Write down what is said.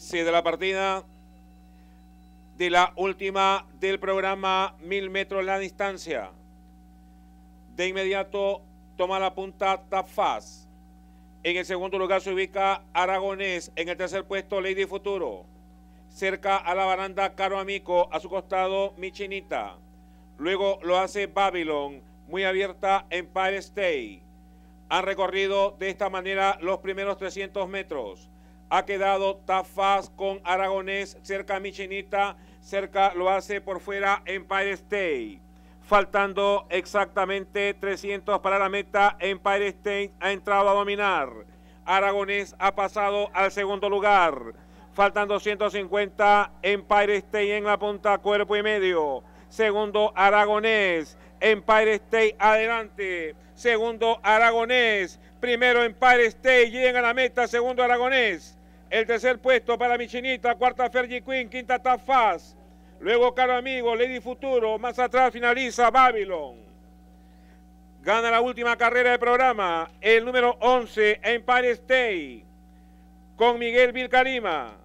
se da la partida de la última del programa Mil metros la distancia. De inmediato toma la punta Tapfaz. En el segundo lugar se ubica Aragonés. En el tercer puesto Lady Futuro. Cerca a la baranda Caro Amico. A su costado Michinita. Luego lo hace Babylon. Muy abierta en Empire State. Han recorrido de esta manera los primeros 300 metros ha quedado Tafas con Aragonés cerca a Michinita, cerca lo hace por fuera Empire State. Faltando exactamente 300 para la meta, Empire State ha entrado a dominar. Aragonés ha pasado al segundo lugar. Faltan 250, Empire State en la punta, cuerpo y medio. Segundo, Aragonés. Empire State adelante. Segundo, Aragonés. Primero, Empire State. llega a la meta. Segundo, Aragonés. El tercer puesto para Michinita, cuarta Fergie Queen, quinta Tafas, Luego Caro Amigo, Lady Futuro, más atrás finaliza Babylon. Gana la última carrera del programa, el número 11, Empire State, con Miguel Vilcarima.